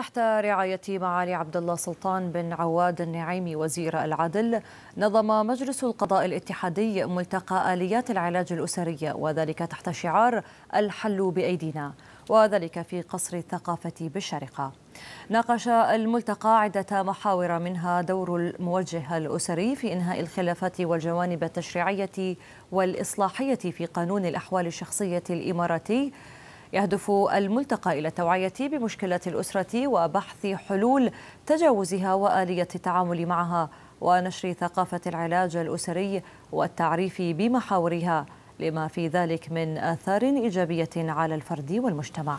تحت رعاية معالي عبد الله سلطان بن عواد النعيمي وزير العدل نظم مجلس القضاء الاتحادي ملتقى آليات العلاج الأسري وذلك تحت شعار الحل بأيدينا وذلك في قصر الثقافة بالشارقة ناقش الملتقى عدة محاور منها دور الموجه الأسري في إنهاء الخلافات والجوانب التشريعية والإصلاحية في قانون الأحوال الشخصية الإماراتي يهدف الملتقى إلى التوعية بمشكلة الأسرة وبحث حلول تجاوزها وآلية التعامل معها ونشر ثقافة العلاج الأسري والتعريف بمحاورها لما في ذلك من آثار إيجابية على الفرد والمجتمع